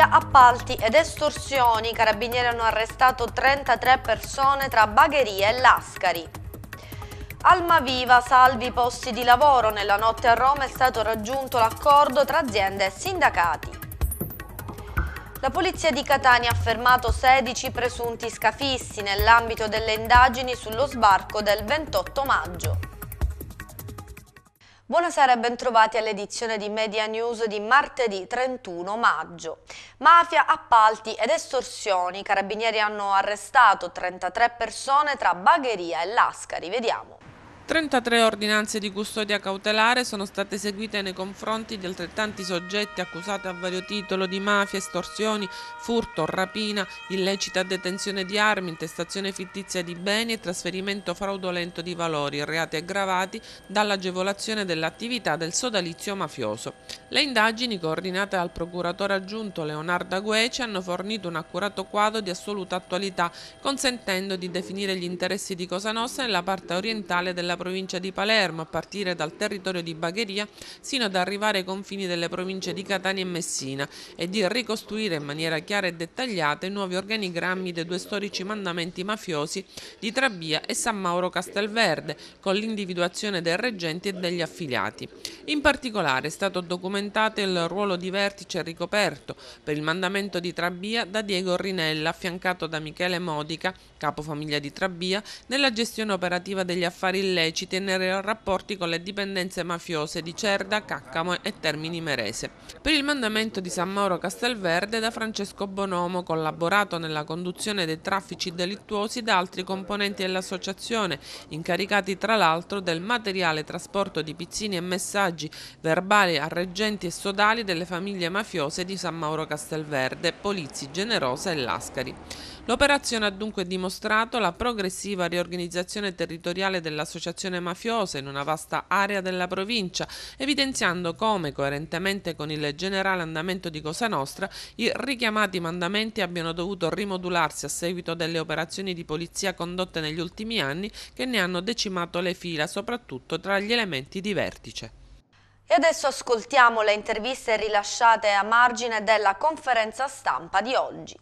mafia, appalti ed estorsioni. I carabinieri hanno arrestato 33 persone tra Bagheria e Lascari. Almaviva salvi posti di lavoro. Nella notte a Roma è stato raggiunto l'accordo tra aziende e sindacati. La polizia di Catania ha fermato 16 presunti scafisti nell'ambito delle indagini sullo sbarco del 28 maggio. Buonasera e bentrovati all'edizione di Media News di martedì 31 maggio. Mafia, appalti ed estorsioni. I carabinieri hanno arrestato 33 persone tra Bagheria e Lascari. Vediamo. 33 ordinanze di custodia cautelare sono state eseguite nei confronti di altrettanti soggetti accusati a vario titolo di mafia, estorsioni, furto, rapina, illecita detenzione di armi, intestazione fittizia di beni e trasferimento fraudolento di valori, reati aggravati dall'agevolazione dell'attività del sodalizio mafioso. Le indagini, coordinate dal procuratore aggiunto Leonardo Gueci, hanno fornito un accurato quadro di assoluta attualità, consentendo di definire gli interessi di Cosa Nostra nella parte orientale della provincia di Palermo a partire dal territorio di Bagheria sino ad arrivare ai confini delle province di Catania e Messina e di ricostruire in maniera chiara e dettagliata i nuovi organigrammi dei due storici mandamenti mafiosi di Trabia e San Mauro Castelverde con l'individuazione dei reggenti e degli affiliati. In particolare è stato documentato il ruolo di vertice ricoperto per il mandamento di Trabia da Diego Rinella affiancato da Michele Modica, capofamiglia di Trabia, nella gestione operativa degli affari illeciti illeciti e nei rapporti con le dipendenze mafiose di Cerda, Caccamo e Termini Merese. Per il mandamento di San Mauro Castelverde da Francesco Bonomo, collaborato nella conduzione dei traffici delittuosi da altri componenti dell'associazione, incaricati tra l'altro del materiale trasporto di pizzini e messaggi verbali a reggenti e sodali delle famiglie mafiose di San Mauro Castelverde, Polizzi, Generosa e Lascari. L'operazione ha dunque dimostrato la progressiva riorganizzazione territoriale dell'associazione mafiosa in una vasta area della provincia, evidenziando come, coerentemente con il generale andamento di Cosa Nostra, i richiamati mandamenti abbiano dovuto rimodularsi a seguito delle operazioni di polizia condotte negli ultimi anni che ne hanno decimato le fila, soprattutto tra gli elementi di vertice. E adesso ascoltiamo le interviste rilasciate a margine della conferenza stampa di oggi.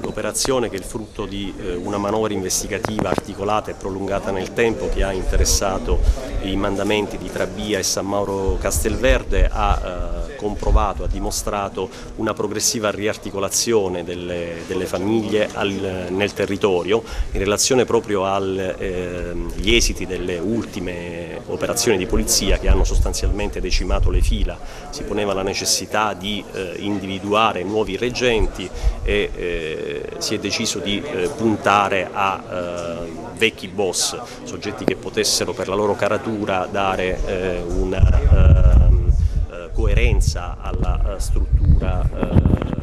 L'operazione che è il frutto di eh, una manovra investigativa articolata e prolungata nel tempo che ha interessato i mandamenti di Trabia e San Mauro Castelverde ha eh, comprovato, ha dimostrato una progressiva riarticolazione delle, delle famiglie al, nel territorio in relazione proprio agli ehm, eh, esiti delle ultime operazioni di polizia che hanno sostanzialmente decimato le fila. Si poneva la necessità di eh, individuare nuovi reggenti e eh, eh, si è deciso di eh, puntare a eh, vecchi boss, soggetti che potessero per la loro caratura dare eh, una ehm, coerenza alla struttura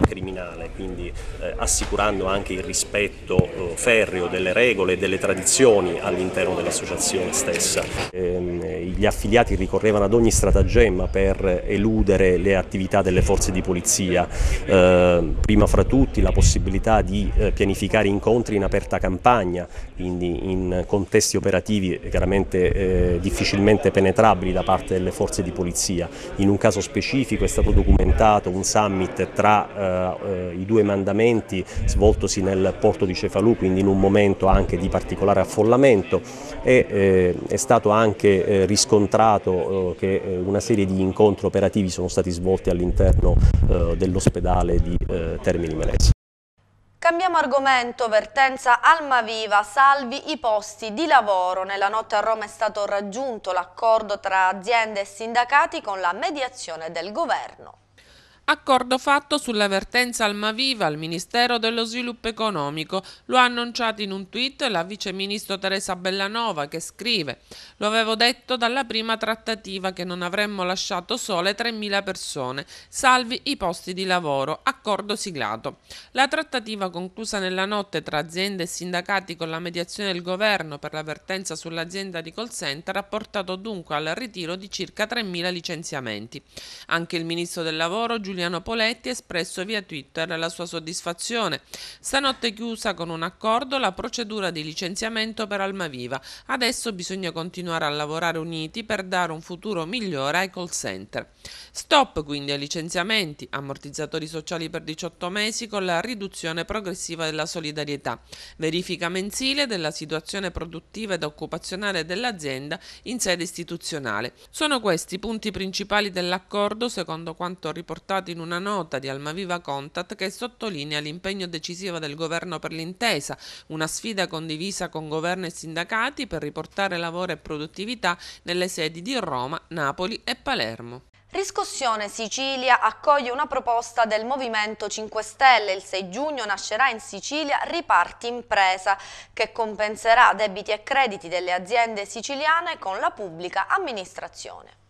criminale, quindi eh, assicurando anche il rispetto eh, ferreo delle regole e delle tradizioni all'interno dell'associazione stessa. Ehm, gli affiliati ricorrevano ad ogni stratagemma per eludere le attività delle forze di polizia, eh, prima fra tutti la possibilità di eh, pianificare incontri in aperta campagna, quindi in contesti operativi chiaramente eh, difficilmente penetrabili da parte delle forze di polizia. In un caso specifico è stato documentato un summit tra eh, eh, i due mandamenti svoltosi nel porto di Cefalù, quindi in un momento anche di particolare affollamento e eh, è stato anche eh, riscontrato eh, che eh, una serie di incontri operativi sono stati svolti all'interno eh, dell'ospedale di Termini Melesi. Cambiamo argomento, vertenza Almaviva, salvi i posti di lavoro. Nella notte a Roma è stato raggiunto l'accordo tra aziende e sindacati con la mediazione del governo. Accordo fatto sull'avvertenza Almaviva al Ministero dello Sviluppo Economico. Lo ha annunciato in un tweet la vice ministro Teresa Bellanova che scrive «Lo avevo detto dalla prima trattativa che non avremmo lasciato sole 3.000 persone, salvi i posti di lavoro, accordo siglato». La trattativa conclusa nella notte tra aziende e sindacati con la mediazione del governo per l'avvertenza sull'azienda di call center ha portato dunque al ritiro di circa 3.000 licenziamenti. Anche il ministro del Lavoro Giulio Giuliano Poletti ha espresso via Twitter la sua soddisfazione. Stanotte chiusa con un accordo la procedura di licenziamento per Almaviva. Adesso bisogna continuare a lavorare uniti per dare un futuro migliore ai call center. Stop quindi ai licenziamenti, ammortizzatori sociali per 18 mesi con la riduzione progressiva della solidarietà, verifica mensile della situazione produttiva ed occupazionale dell'azienda in sede istituzionale. Sono questi i punti principali dell'accordo secondo quanto riportato ricordato in una nota di Almaviva Contat che sottolinea l'impegno decisivo del governo per l'intesa, una sfida condivisa con governo e sindacati per riportare lavoro e produttività nelle sedi di Roma, Napoli e Palermo. Riscossione Sicilia accoglie una proposta del Movimento 5 Stelle. Il 6 giugno nascerà in Sicilia Riparti Impresa, che compenserà debiti e crediti delle aziende siciliane con la pubblica amministrazione.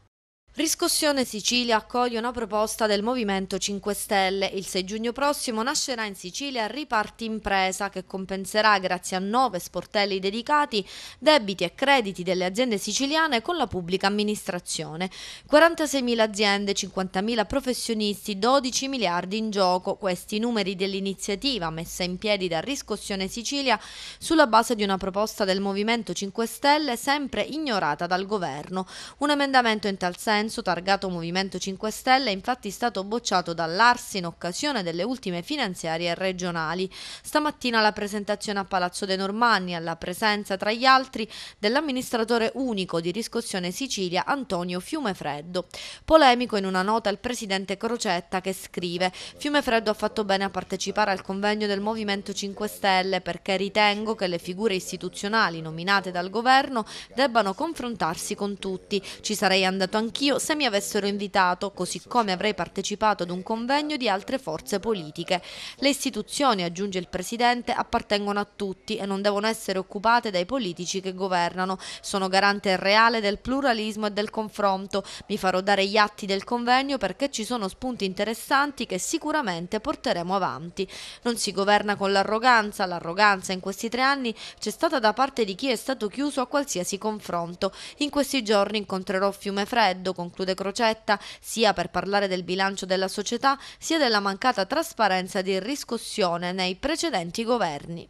Riscossione Sicilia accoglie una proposta del Movimento 5 Stelle. Il 6 giugno prossimo nascerà in Sicilia Riparti Impresa che compenserà grazie a nove sportelli dedicati debiti e crediti delle aziende siciliane con la pubblica amministrazione. 46.000 aziende, 50.000 professionisti, 12 miliardi in gioco. Questi numeri dell'iniziativa messa in piedi da Riscossione Sicilia sulla base di una proposta del Movimento 5 Stelle sempre ignorata dal governo. Un emendamento in tal senso D'Alpenso, targato Movimento 5 Stelle, è infatti stato bocciato dall'Arsi in occasione delle ultime finanziarie regionali. Stamattina la presentazione a Palazzo De Normanni, alla presenza tra gli altri dell'amministratore unico di riscossione Sicilia Antonio Fiumefreddo. Polemico in una nota il presidente Crocetta che scrive Fiumefreddo ha fatto bene a partecipare al convegno del Movimento 5 Stelle perché ritengo che le figure istituzionali nominate dal governo debbano confrontarsi con tutti. Ci sarei andato anch'io se mi avessero invitato, così come avrei partecipato ad un convegno di altre forze politiche. Le istituzioni, aggiunge il Presidente, appartengono a tutti e non devono essere occupate dai politici che governano. Sono garante reale del pluralismo e del confronto. Mi farò dare gli atti del convegno perché ci sono spunti interessanti che sicuramente porteremo avanti. Non si governa con l'arroganza, l'arroganza in questi tre anni c'è stata da parte di chi è stato chiuso a qualsiasi confronto. In questi giorni incontrerò Fiume Freddo con conclude Crocetta, sia per parlare del bilancio della società, sia della mancata trasparenza di riscossione nei precedenti governi.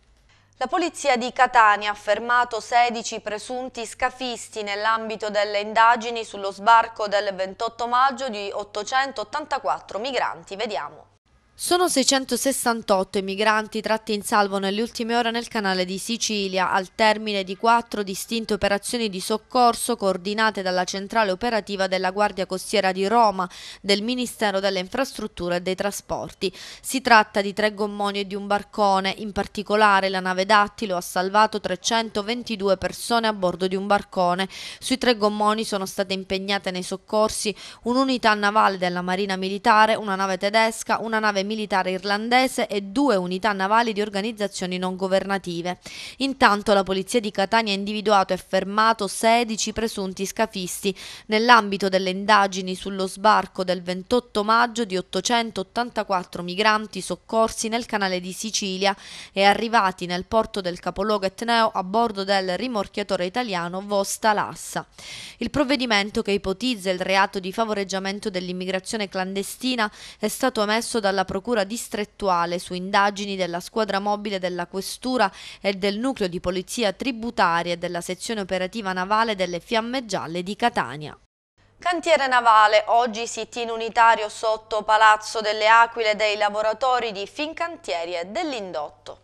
La polizia di Catania ha fermato 16 presunti scafisti nell'ambito delle indagini sullo sbarco del 28 maggio di 884 migranti. Vediamo. Sono 668 i migranti tratti in salvo nelle ultime ore nel canale di Sicilia, al termine di quattro distinte operazioni di soccorso coordinate dalla centrale operativa della Guardia Costiera di Roma, del Ministero delle Infrastrutture e dei Trasporti. Si tratta di tre gommoni e di un barcone, in particolare la nave Dattilo ha salvato 322 persone a bordo di un barcone. Sui tre gommoni sono state impegnate nei soccorsi un'unità navale della Marina Militare, una nave tedesca, una nave militare irlandese e due unità navali di organizzazioni non governative. Intanto la polizia di Catania ha individuato e fermato 16 presunti scafisti nell'ambito delle indagini sullo sbarco del 28 maggio di 884 migranti soccorsi nel canale di Sicilia e arrivati nel porto del capoluogo etneo a bordo del rimorchiatore italiano Vosta Lassa. Il provvedimento che ipotizza il reato di favoreggiamento dell'immigrazione clandestina è stato emesso dalla Procura Procura distrettuale su indagini della squadra mobile della Questura e del nucleo di polizia tributaria della sezione operativa navale delle Fiamme Gialle di Catania. Cantiere navale, oggi sit-in unitario sotto Palazzo delle Aquile dei lavoratori di Fincantieri e dell'Indotto.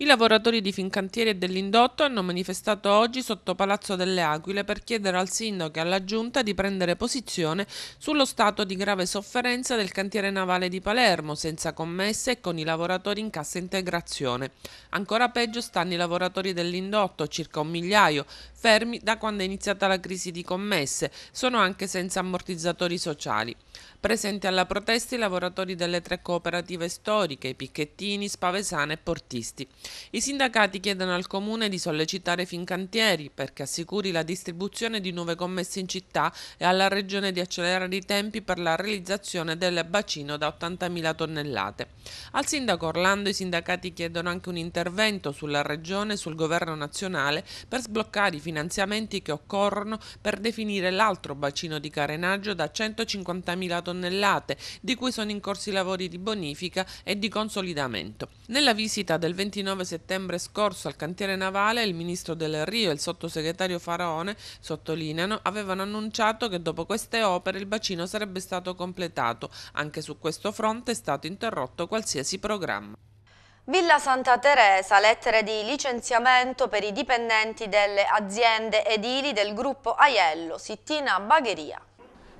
I lavoratori di Fincantieri e dell'Indotto hanno manifestato oggi sotto Palazzo delle Aquile per chiedere al Sindaco e alla Giunta di prendere posizione sullo stato di grave sofferenza del cantiere navale di Palermo, senza commesse e con i lavoratori in cassa integrazione. Ancora peggio stanno i lavoratori dell'Indotto, circa un migliaio, fermi da quando è iniziata la crisi di commesse, sono anche senza ammortizzatori sociali. Presenti alla protesta i lavoratori delle tre cooperative storiche, i Picchettini, Spavesana e Portisti. I sindacati chiedono al Comune di sollecitare Fincantieri perché assicuri la distribuzione di nuove commesse in città e alla Regione di accelerare i tempi per la realizzazione del bacino da 80.000 tonnellate. Al sindaco Orlando i sindacati chiedono anche un intervento sulla Regione e sul Governo nazionale per sbloccare i finanziamenti che occorrono per definire l'altro bacino di carenaggio da 150.000 tonnellate tonnellate, di cui sono in corso i lavori di bonifica e di consolidamento. Nella visita del 29 settembre scorso al cantiere navale, il ministro del Rio e il sottosegretario Faraone, sottolineano, avevano annunciato che dopo queste opere il bacino sarebbe stato completato. Anche su questo fronte è stato interrotto qualsiasi programma. Villa Santa Teresa, lettere di licenziamento per i dipendenti delle aziende edili del gruppo Aiello, Sittina Bagheria.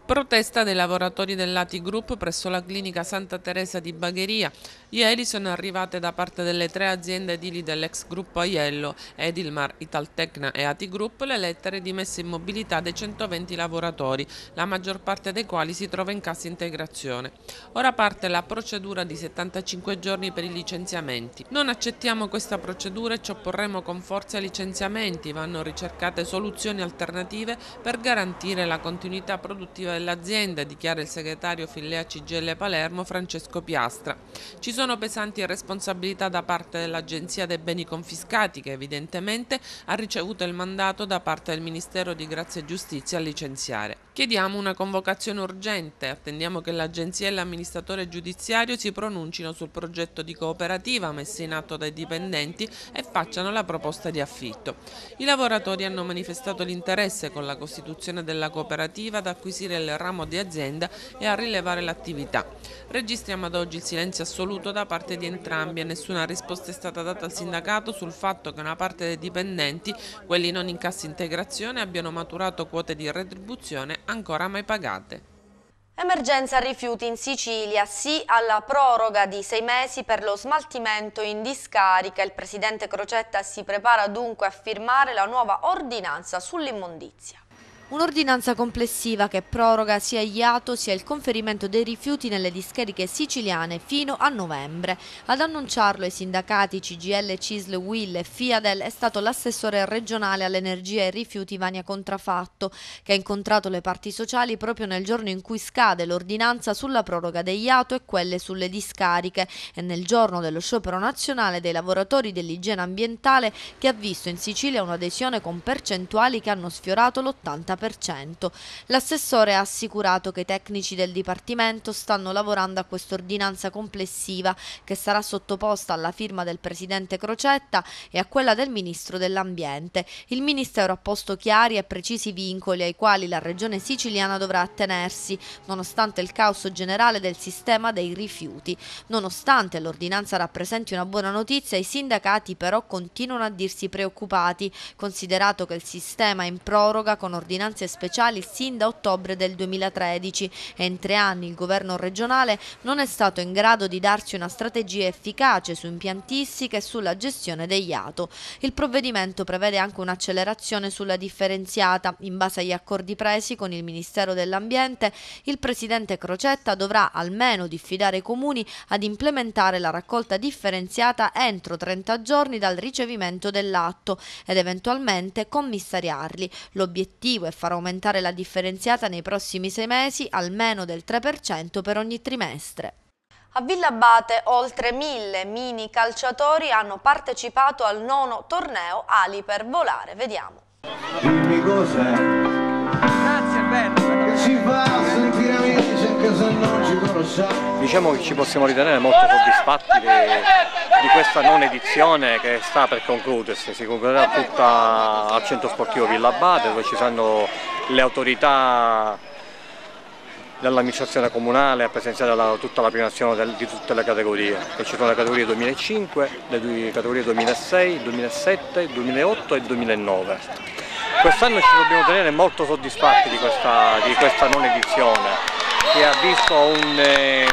Protesta dei lavoratori dell'ATI Group presso la clinica Santa Teresa di Bagheria. Ieri sono arrivate da parte delle tre aziende edili dell'ex gruppo Aiello, Edilmar, Italtecna e ATI Group le lettere di messa in mobilità dei 120 lavoratori, la maggior parte dei quali si trova in cassa integrazione. Ora parte la procedura di 75 giorni per i licenziamenti. Non accettiamo questa procedura e ci opporremo con forza ai licenziamenti. Vanno ricercate soluzioni alternative per garantire la continuità produttiva dell'azienda, dichiara il segretario Fillea Cigelle Palermo Francesco Piastra. Ci sono pesanti responsabilità da parte dell'Agenzia dei Beni Confiscati che evidentemente ha ricevuto il mandato da parte del Ministero di Grazia e Giustizia a licenziare. Chiediamo una convocazione urgente, attendiamo che l'Agenzia e l'amministratore giudiziario si pronuncino sul progetto di cooperativa messo in atto dai dipendenti e facciano la proposta di affitto. I lavoratori hanno manifestato l'interesse con la costituzione della cooperativa ad acquisire il ramo di azienda e a rilevare l'attività. Registriamo ad oggi il silenzio assoluto da parte di entrambi e nessuna risposta è stata data al sindacato sul fatto che una parte dei dipendenti, quelli non in cassa integrazione, abbiano maturato quote di retribuzione ancora mai pagate. Emergenza rifiuti in Sicilia, sì alla proroga di sei mesi per lo smaltimento in discarica. Il presidente Crocetta si prepara dunque a firmare la nuova ordinanza sull'immondizia. Un'ordinanza complessiva che proroga sia gli iato sia il conferimento dei rifiuti nelle discariche siciliane fino a novembre. Ad annunciarlo i sindacati CGL, CISL, WILL e FIADEL è stato l'assessore regionale all'energia e rifiuti Vania Contrafatto, che ha incontrato le parti sociali proprio nel giorno in cui scade l'ordinanza sulla proroga degli iato e quelle sulle discariche e nel giorno dello sciopero nazionale dei lavoratori dell'igiene ambientale che ha visto in Sicilia un'adesione con percentuali che hanno sfiorato l'80%. 50%. L'assessore ha assicurato che i tecnici del Dipartimento stanno lavorando a quest'ordinanza complessiva che sarà sottoposta alla firma del Presidente Crocetta e a quella del Ministro dell'Ambiente. Il Ministero ha posto chiari e precisi vincoli ai quali la Regione siciliana dovrà attenersi, nonostante il caos generale del sistema dei rifiuti. Nonostante l'ordinanza rappresenti una buona notizia, i sindacati però continuano a dirsi preoccupati, considerato che il sistema è in proroga con ordinanza finanze speciali sin da ottobre del 2013 e in tre anni il governo regionale non è stato in grado di darsi una strategia efficace su impiantistica e sulla gestione degli ATO. Il provvedimento prevede anche un'accelerazione sulla differenziata. In base agli accordi presi con il Ministero dell'Ambiente, il Presidente Crocetta dovrà almeno diffidare i comuni ad implementare la raccolta differenziata entro 30 giorni dal ricevimento dell'atto ed eventualmente commissariarli. L'obiettivo è far aumentare la differenziata nei prossimi sei mesi almeno del 3% per ogni trimestre. A Villa Abate oltre mille mini calciatori hanno partecipato al nono torneo Ali per volare. Vediamo. Dimmi cos'è. Grazie, bello. Che ci fa sentire Diciamo che ci possiamo ritenere molto soddisfatti di, di questa non edizione che sta per concludersi, si concluderà tutta al centro sportivo Villa Bade dove ci saranno le autorità dell'amministrazione comunale a presenziare la, tutta la primazione del, di tutte le categorie e ci sono le categorie 2005, le categorie 2006, 2007, 2008 e 2009 quest'anno ci dobbiamo tenere molto soddisfatti di questa, di questa non edizione che ha visto un, eh,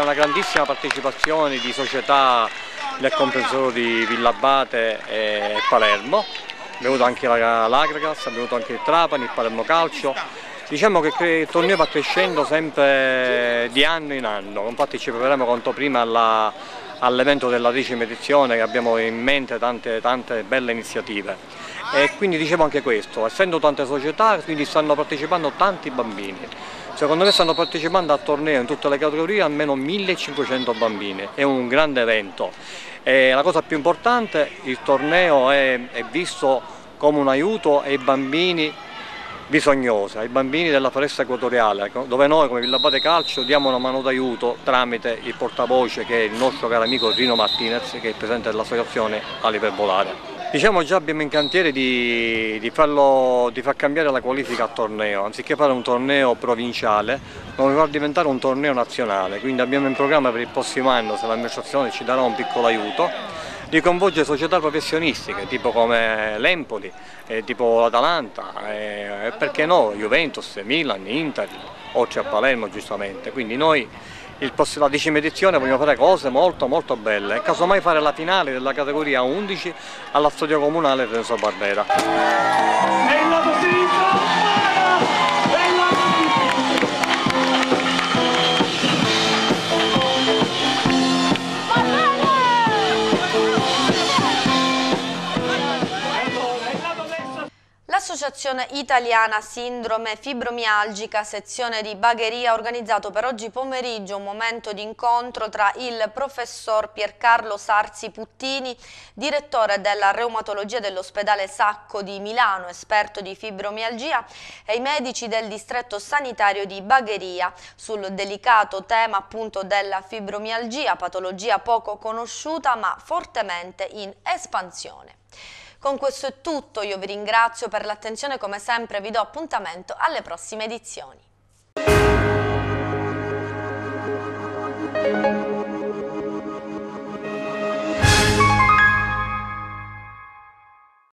una grandissima partecipazione di società del comprensorio di Villabate e Palermo, è venuto anche l'Agragas, è venuto anche il Trapani, il Palermo Calcio, Diciamo che il torneo va crescendo sempre di anno in anno, infatti ci parteciperemo quanto prima all'evento della decima edizione che abbiamo in mente tante, tante belle iniziative. E quindi dicevo anche questo, essendo tante società, quindi stanno partecipando tanti bambini. Secondo me stanno partecipando a torneo in tutte le categorie almeno 1500 bambini, è un grande evento. E la cosa più importante, il torneo è, è visto come un aiuto ai bambini bisognosi, ai bambini della foresta equatoriale, ecco, dove noi come Villabate Calcio diamo una mano d'aiuto tramite il portavoce che è il nostro caro amico Rino Martinez, che è il presidente dell'associazione Volare. Diciamo già abbiamo in cantiere di, di, farlo, di, far cambiare la qualifica a torneo, anziché fare un torneo provinciale lo vogliamo diventare un torneo nazionale, quindi abbiamo in programma per il prossimo anno, se l'amministrazione ci darà un piccolo aiuto, di coinvolgere società professionistiche tipo come l'Empoli, eh, tipo l'Atalanta, eh, perché no, Juventus, Milan, Inter, oltre a Palermo giustamente, quindi noi prossimo, la decima edizione vogliamo fare cose molto molto belle, casomai fare la finale della categoria 11 alla studio comunale Renzo Barbera. L'Associazione Italiana Sindrome Fibromialgica Sezione di Bagheria ha organizzato per oggi pomeriggio un momento di incontro tra il professor Piercarlo Sarsi Puttini, direttore della reumatologia dell'ospedale Sacco di Milano, esperto di fibromialgia, e i medici del distretto sanitario di Bagheria sul delicato tema appunto della fibromialgia, patologia poco conosciuta ma fortemente in espansione. Con questo è tutto, io vi ringrazio per l'attenzione come sempre vi do appuntamento alle prossime edizioni.